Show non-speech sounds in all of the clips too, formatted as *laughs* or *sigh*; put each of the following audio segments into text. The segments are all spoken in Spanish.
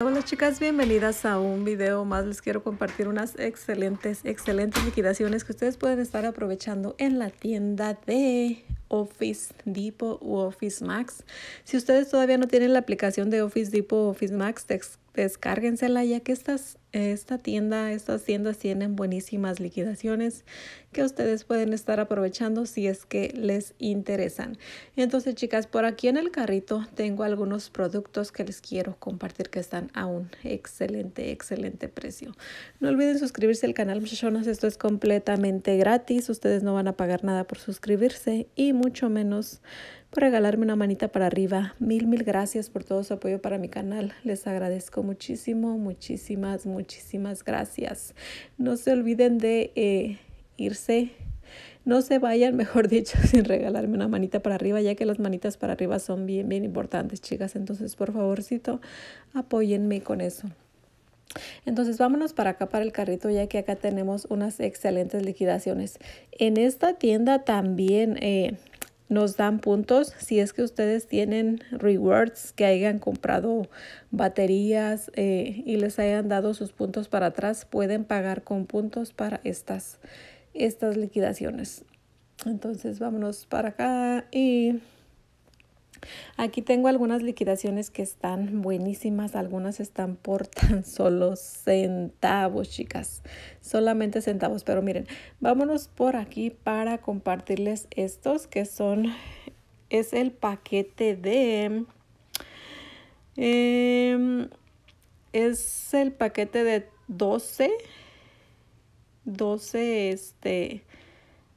Hola chicas, bienvenidas a un video más. Les quiero compartir unas excelentes, excelentes liquidaciones que ustedes pueden estar aprovechando en la tienda de Office Depot u Office Max. Si ustedes todavía no tienen la aplicación de Office Depot o Office Max, descárguensela ya que estas esta tienda, estas tiendas tienen buenísimas liquidaciones que ustedes pueden estar aprovechando si es que les interesan. Entonces, chicas, por aquí en el carrito tengo algunos productos que les quiero compartir que están a un excelente, excelente precio. No olviden suscribirse al canal, muchachonas. Esto es completamente gratis. Ustedes no van a pagar nada por suscribirse y mucho menos por regalarme una manita para arriba. Mil, mil gracias por todo su apoyo para mi canal. Les agradezco muchísimo, muchísimas, muchísimas Muchísimas gracias. No se olviden de eh, irse. No se vayan, *laughs* mejor dicho, sin regalarme una manita para arriba, ya que las manitas para arriba son bien, bien importantes, chicas. Entonces, por favorcito, apóyenme con eso. Entonces vámonos para acá para el carrito ya que acá tenemos unas excelentes liquidaciones. En esta tienda también eh, nos dan puntos si es que ustedes tienen rewards que hayan comprado baterías eh, y les hayan dado sus puntos para atrás pueden pagar con puntos para estas estas liquidaciones entonces vámonos para acá y Aquí tengo algunas liquidaciones que están buenísimas, algunas están por *laughs* tan solo centavos, chicas, solamente centavos, pero miren, vámonos por aquí para compartirles estos que son, es el paquete de, em, es el paquete de 12, 12 este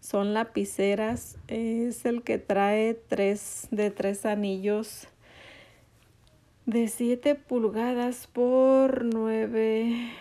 son lapiceras. Es el que trae tres de tres anillos de 7 pulgadas por nueve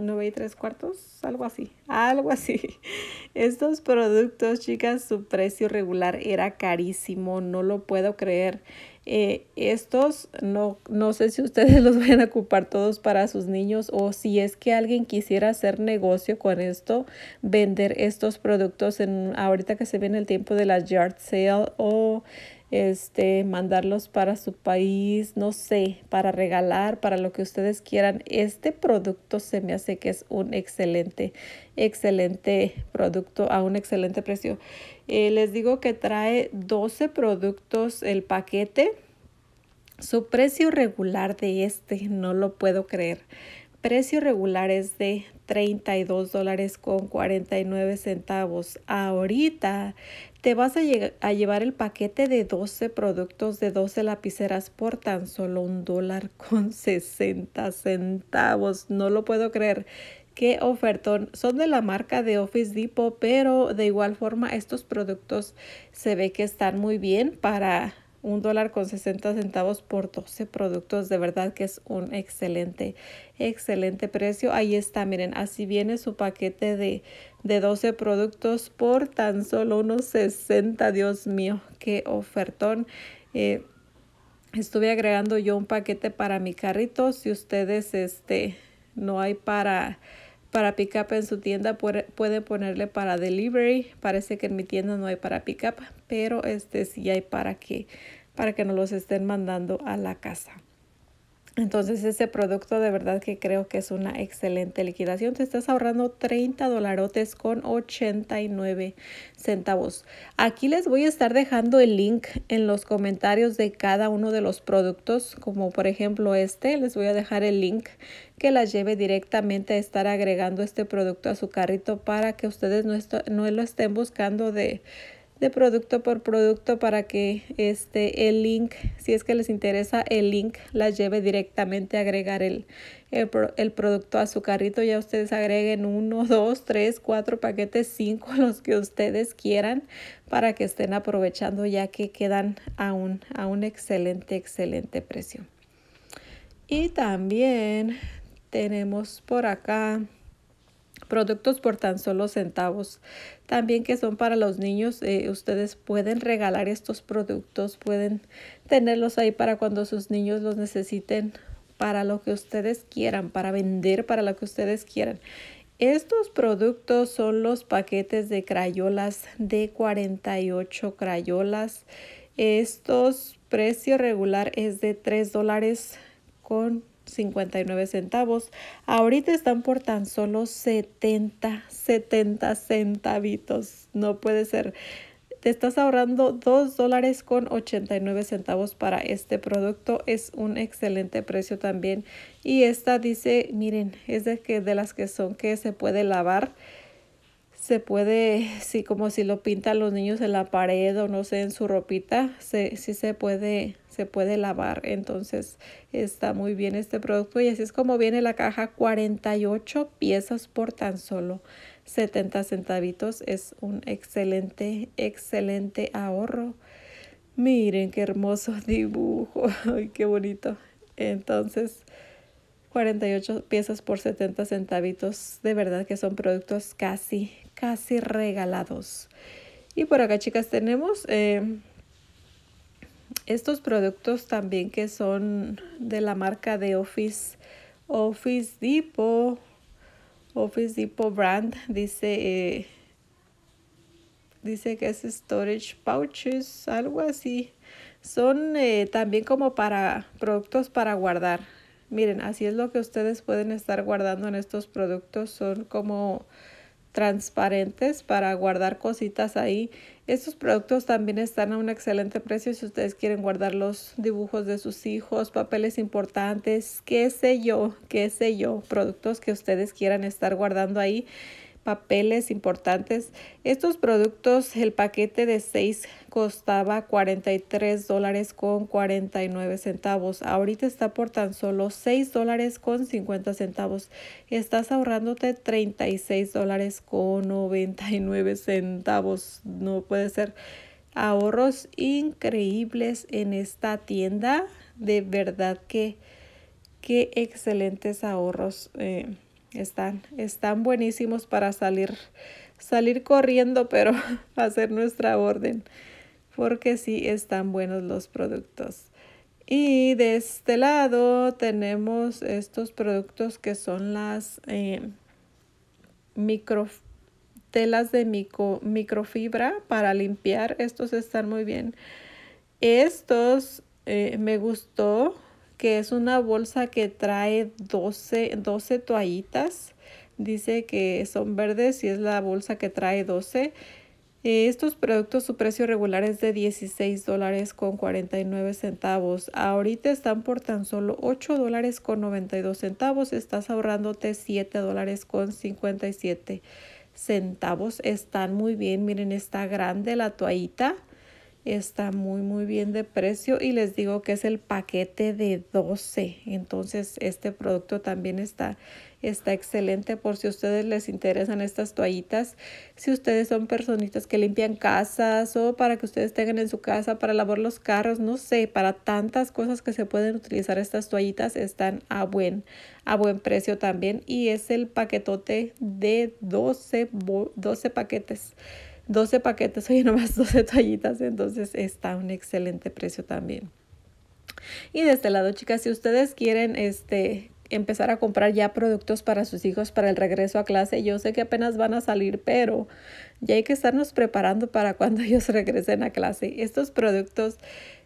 9 y tres cuartos, algo así, algo así. *laughs* Estos productos, chicas, su precio regular era carísimo, no lo puedo creer. Eh, estos no, no sé si ustedes *laughs* los van a ocupar todos para sus niños o si es que alguien quisiera hacer negocio con esto, vender estos productos en ahorita que se viene el tiempo de la yard sale o este, mandarlos para su país, no sé, para regalar, para lo que ustedes quieran. Este producto se me hace que es un excelente, excelente producto a un excelente precio. Eh, les digo que trae 12 productos el paquete. Su precio regular de este no lo puedo creer precio regular es de 32 dólares con 49 centavos. Ahorita te vas a, a, llevar el paquete de 12 productos de 12 lapiceras por tan solo un dólar con 60 centavos. No lo puedo creer. Qué ofertón. Son de la marca de Office Depot, pero de igual forma estos productos se ve que están muy bien para un dólar con 60 centavos por 12 productos. De verdad que es un excelente, excelente precio. Ahí está, miren, así viene su paquete de, de 12 productos por tan solo unos 60. Dios mío, qué ofertón. Eh, estuve agregando yo un paquete para mi carrito. Si ustedes, este, no hay para para pick up en su tienda puede ponerle para delivery. Parece que en mi tienda no hay para pick up, pero este sí hay para que para que no los estén mandando a la casa. Entonces ese producto de verdad que creo que es una excelente liquidación. Te estás ahorrando 30 dolarotes con 89 centavos. Aquí les voy a estar dejando el link en los comentarios de cada uno de los productos, como por ejemplo este, les voy a dejar el link que las lleve directamente a estar agregando este producto a su carrito para que ustedes no, no lo estén buscando de de producto por producto para que este el link, si es que les interesa, el link las lleve directamente a agregar el, producto a su carrito. Ya ustedes agreguen uno, dos, tres, cuatro paquetes, cinco, *laughs* los que ustedes quieran para que estén aprovechando ya que quedan a un excelente, excelente precio. Y también tenemos por acá productos por tan solo centavos. También que son para los niños, eh, ustedes pueden regalar estos productos, pueden tenerlos ahí para cuando sus niños los necesiten, para lo que ustedes quieran, para vender, para lo que ustedes quieran. Estos productos son los paquetes de crayolas de 48 crayolas. Estos precio regular es de 3 dólares con 59 centavos. Ahorita están por tan solo 70, 70 centavitos. No puede ser. Te estás ahorrando 2 dólares con 89 centavos para este producto. Es un excelente precio también. Y esta dice, miren, es de, que, de las que son que se puede lavar se puede, *laughs* sí, como si lo pintan los niños en la pared o no sé, en su ropita, se, sí se puede, se puede lavar. Entonces está muy bien este producto y así es como viene la caja, 48 piezas por tan solo 70 centavitos. Es un excelente, excelente ahorro. Miren qué hermoso *laughs* dibujo, ay, qué bonito. Entonces, 48 piezas por 70 centavitos. De verdad que son productos casi casi regalados. Y por acá, chicas, tenemos eh, estos productos también que son de la marca de Office, Office Depot, Office Depot Brand. Dice, eh, dice que es Storage Pouches, algo así. Son eh, también como para productos para guardar. Miren, así es lo que ustedes pueden estar guardando en estos productos. Son como transparentes para guardar cositas ahí. Estos productos también están a un excelente precio si ustedes quieren guardar los dibujos de sus hijos, papeles importantes, qué sé yo, qué sé yo, productos que ustedes quieran estar guardando ahí papeles importantes. Estos productos, el paquete de 6 costaba 43 dólares con 49 centavos. Ahorita está por tan solo 6 dólares con 50 centavos. Estás ahorrándote 36 dólares con 99 centavos. No puede ser. Ahorros increíbles en esta tienda. De verdad que, qué excelentes ahorros. Eh, están, están buenísimos para salir, salir corriendo, pero *laughs* hacer nuestra orden, porque sí están buenos los productos. Y de este lado tenemos estos productos que son las eh, micro, telas de microfibra para limpiar. Estos están muy bien. Estos eh, me gustó que es una bolsa que trae 12, 12 toallitas. Dice que son verdes y es la bolsa que trae 12. Eh, estos productos, su precio regular es de 16 dólares con 49 centavos. Ahorita están por tan solo 8 dólares con 92 centavos. Estás ahorrándote 7 dólares con 57 centavos. Están muy bien. Miren, está grande la toallita. Está muy, muy bien de precio y les digo que es el paquete de 12. Entonces, este producto también está, está excelente por si ustedes les interesan estas toallitas. Si ustedes son personitas que limpian casas o para que ustedes tengan en su casa para lavar los carros, no sé, para tantas cosas que se pueden utilizar estas toallitas están a buen, a buen precio también. Y es el paquetote de 12, 12 paquetes. 12 paquetes, *laughs* oye, nomás 12 toallitas, entonces está un excelente precio también. Y de este lado, chicas, si ustedes quieren este empezar a comprar ya productos para sus hijos para el regreso a clase, yo sé que apenas van a salir, pero ya hay que estarnos preparando para cuando *laughs* ellos regresen a clase. Estos productos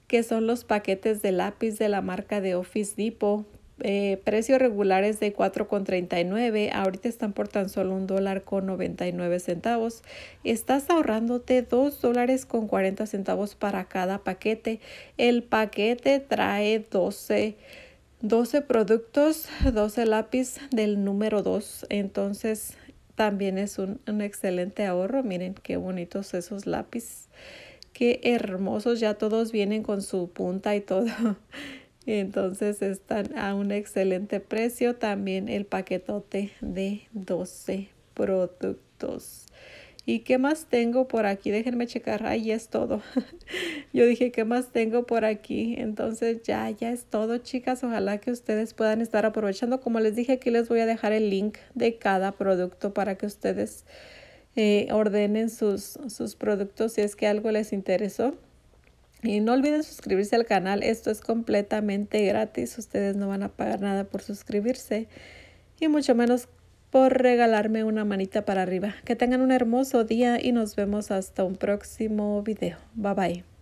que son los paquetes de lápiz de la marca de Office Depot Precio eh, precios regulares de 4,39, ahorita están por tan solo un dólar con 99 centavos. Estás ahorrándote 2 dólares con 40 centavos para cada paquete. El paquete trae 12 productos, 12 lápiz del número 2. Entonces también es un, un, excelente ahorro. Miren qué bonitos esos lápices. Qué hermosos. Ya todos vienen con su punta y todo. *laughs* Entonces están a un excelente precio. También el paquetote de 12 productos. ¿Y qué más tengo por aquí? Déjenme checar. Ahí es todo. *laughs* Yo dije, ¿qué más tengo por aquí? Entonces ya, ya es todo, chicas. Ojalá que ustedes puedan estar aprovechando. Como les dije, aquí les voy a dejar el link de cada producto para que ustedes eh, ordenen sus, sus productos si es que algo les interesó. Y no olviden suscribirse al canal, esto es completamente gratis, ustedes no van a pagar nada por suscribirse y mucho menos por regalarme una manita para arriba. Que tengan un hermoso día y nos vemos hasta un próximo video. Bye bye.